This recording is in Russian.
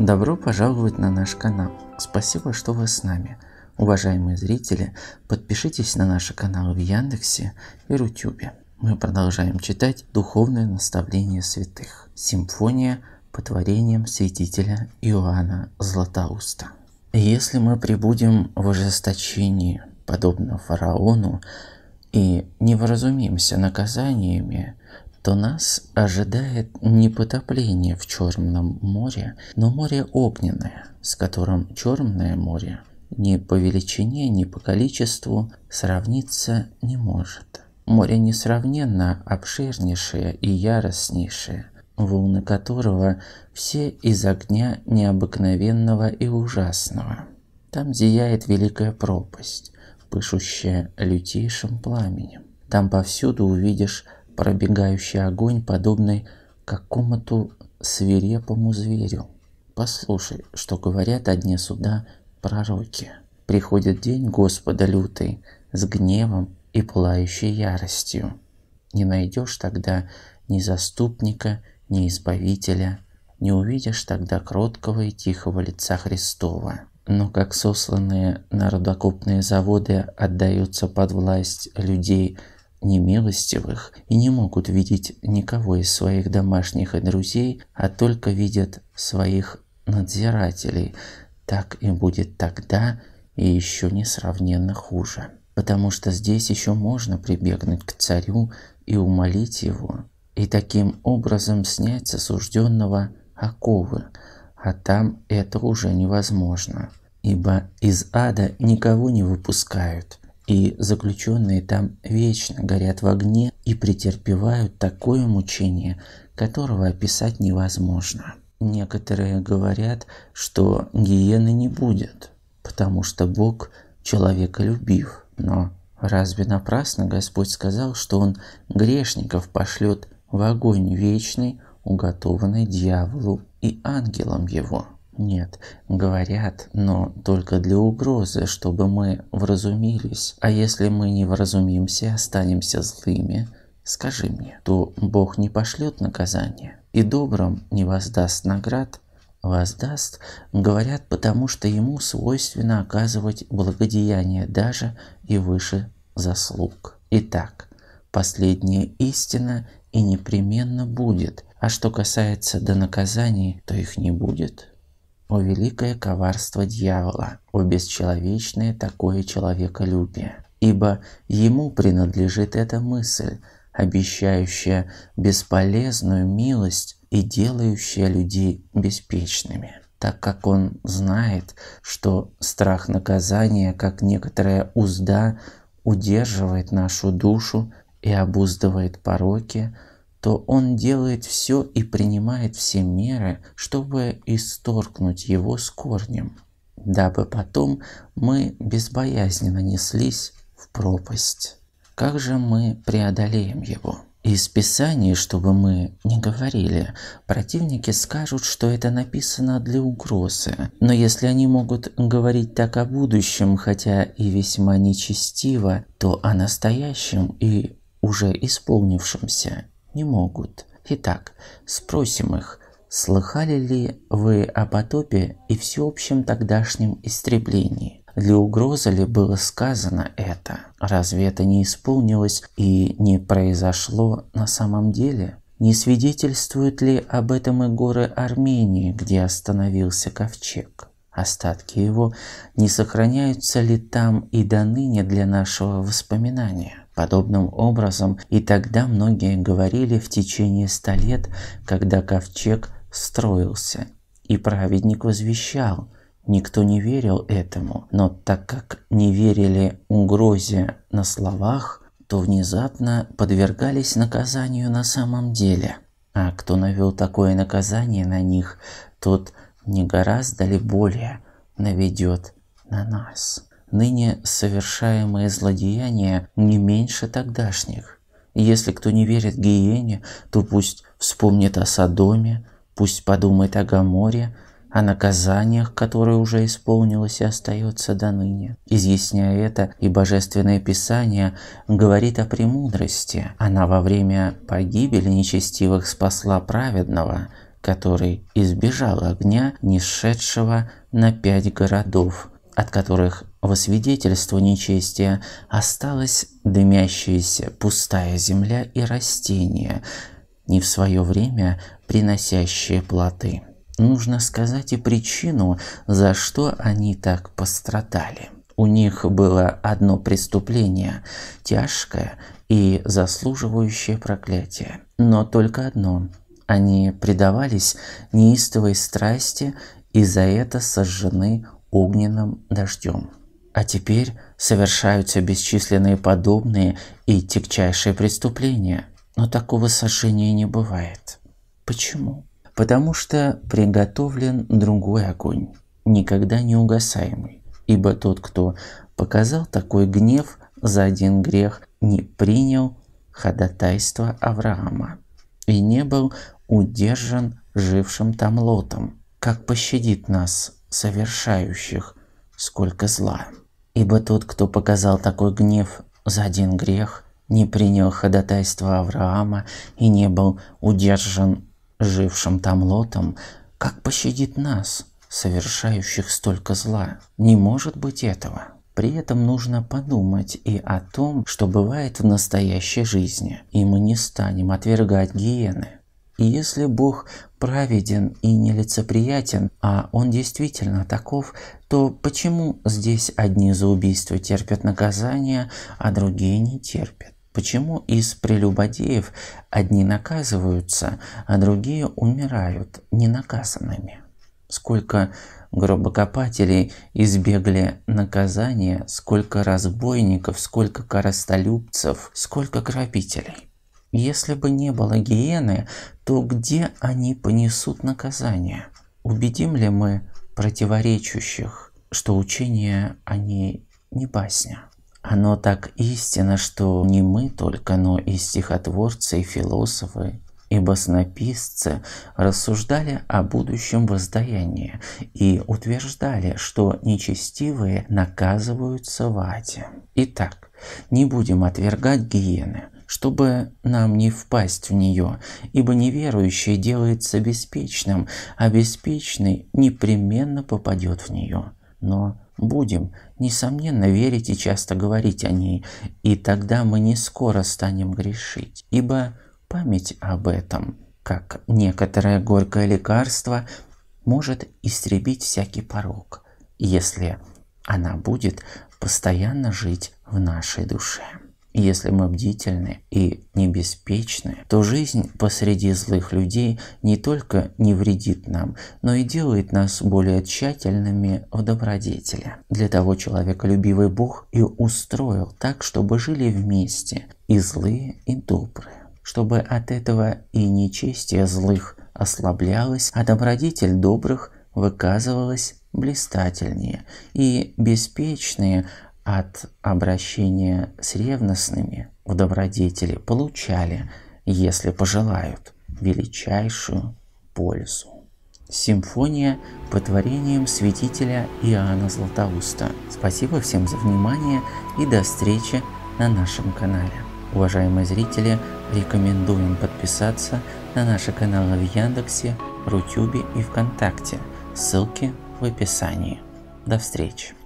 Добро пожаловать на наш канал. Спасибо, что вы с нами. Уважаемые зрители, подпишитесь на наши каналы в Яндексе и Рутюбе. Мы продолжаем читать Духовное наставление святых. Симфония по творениям святителя Иоанна Златоуста. Если мы прибудем в ожесточении, подобно фараону, и не вразумимся наказаниями, то нас ожидает не потопление в Черном море, но море огненное, с которым Черное море ни по величине, ни по количеству сравниться не может. Море несравненно обширнейшее и яростнейшее, волны которого все из огня необыкновенного и ужасного. Там зияет великая пропасть, пышущая лютейшим пламенем. Там повсюду увидишь пробегающий огонь, подобный какому-то свирепому зверю. Послушай, что говорят одни суда пророки. Приходит день Господа лютый, с гневом и пылающей яростью. Не найдешь тогда ни заступника, ни избавителя, не увидишь тогда кроткого и тихого лица Христова. Но как сосланные народокупные заводы отдаются под власть людей – немилостивых и не могут видеть никого из своих домашних и друзей, а только видят своих надзирателей. Так и будет тогда, и еще несравненно хуже. Потому что здесь еще можно прибегнуть к царю и умолить его, и таким образом снять с осужденного оковы, а там это уже невозможно, ибо из ада никого не выпускают – и заключенные там вечно горят в огне и претерпевают такое мучение, которого описать невозможно. Некоторые говорят, что гиены не будет, потому что Бог человеколюбив. Но разве напрасно Господь сказал, что Он грешников пошлет в огонь вечный, уготованный дьяволу и ангелам его? Нет, говорят, но только для угрозы, чтобы мы вразумились. А если мы не вразумимся, останемся злыми, скажи мне, то Бог не пошлет наказание и добрым не воздаст наград, воздаст, говорят, потому что ему свойственно оказывать благодеяние даже и выше заслуг. Итак, последняя истина и непременно будет, а что касается до наказаний, то их не будет. О великое коварство дьявола, о бесчеловечное такое человеколюбие, ибо ему принадлежит эта мысль, обещающая бесполезную милость и делающая людей беспечными, так как он знает, что страх наказания, как некоторая узда, удерживает нашу душу и обуздывает пороки, то он делает все и принимает все меры, чтобы исторгнуть его с корнем, дабы потом мы безбоязненно неслись в пропасть. Как же мы преодолеем его? Из Писаний, чтобы мы не говорили, противники скажут, что это написано для угрозы. Но если они могут говорить так о будущем, хотя и весьма нечестиво, то о настоящем и уже исполнившемся не могут. Итак, спросим их, слыхали ли вы об потопе и всеобщем тогдашнем истреблении? Для угрозы ли было сказано это? Разве это не исполнилось и не произошло на самом деле? Не свидетельствуют ли об этом и горы Армении, где остановился ковчег? остатки его, не сохраняются ли там и до ныне для нашего воспоминания. Подобным образом и тогда многие говорили в течение ста лет, когда ковчег строился. И праведник возвещал, никто не верил этому, но так как не верили угрозе на словах, то внезапно подвергались наказанию на самом деле. А кто навел такое наказание на них, тот – не гораздо ли более наведет на нас. Ныне совершаемые злодеяния не меньше тогдашних. если кто не верит гиене, то пусть вспомнит о Содоме, пусть подумает о Гаморе, о наказаниях, которые уже исполнилось и остается до ныне. Изъясняя это, и Божественное Писание говорит о премудрости. Она во время погибели нечестивых спасла праведного, который избежал огня, несшедшего на пять городов, от которых во свидетельство нечестия осталась дымящаяся пустая земля и растения, не в свое время приносящие плоды. Нужно сказать и причину, за что они так пострадали. У них было одно преступление, тяжкое и заслуживающее проклятие, но только одно – они предавались неистовой страсти и за это сожжены огненным дождем. А теперь совершаются бесчисленные подобные и тягчайшие преступления, но такого сожжения не бывает. Почему? Потому что приготовлен другой огонь, никогда не угасаемый, ибо тот, кто показал такой гнев за один грех, не принял ходатайство Авраама и не был удержан жившим там лотом, как пощадит нас, совершающих, сколько зла. Ибо тот, кто показал такой гнев за один грех, не принял ходатайство Авраама и не был удержан жившим там лотом, как пощадит нас, совершающих столько зла? Не может быть этого. При этом нужно подумать и о том, что бывает в настоящей жизни, и мы не станем отвергать гиены. И если Бог праведен и нелицеприятен, а Он действительно таков, то почему здесь одни за убийство терпят наказание, а другие не терпят? Почему из прелюбодеев одни наказываются, а другие умирают ненаказанными? Сколько гробокопателей избегли наказания, сколько разбойников, сколько коростолюбцев, сколько грабителей? Если бы не было гиены, то где они понесут наказание? Убедим ли мы противоречащих, что учение они не басня? Оно так истинно, что не мы только, но и стихотворцы, и философы, и баснописцы рассуждали о будущем воздаянии и утверждали, что нечестивые наказываются в аде. Итак, не будем отвергать гиены, чтобы нам не впасть в нее, ибо неверующий делается беспечным, а беспечный непременно попадет в нее. Но будем, несомненно, верить и часто говорить о ней, и тогда мы не скоро станем грешить, ибо память об этом, как некоторое горькое лекарство, может истребить всякий порог, если она будет постоянно жить в нашей душе если мы бдительны и небеспечны, то жизнь посреди злых людей не только не вредит нам, но и делает нас более тщательными в добродетели. Для того человеколюбивый Бог и устроил так, чтобы жили вместе и злые, и добрые, чтобы от этого и нечестие злых ослаблялось, а добродетель добрых выказывалась блистательнее, и беспечные от обращения с ревностными в добродетели получали, если пожелают, величайшую пользу. Симфония по творениям святителя Иоанна Златоуста. Спасибо всем за внимание и до встречи на нашем канале. Уважаемые зрители, рекомендуем подписаться на наши каналы в Яндексе, Рутюбе и ВКонтакте. Ссылки в описании. До встречи!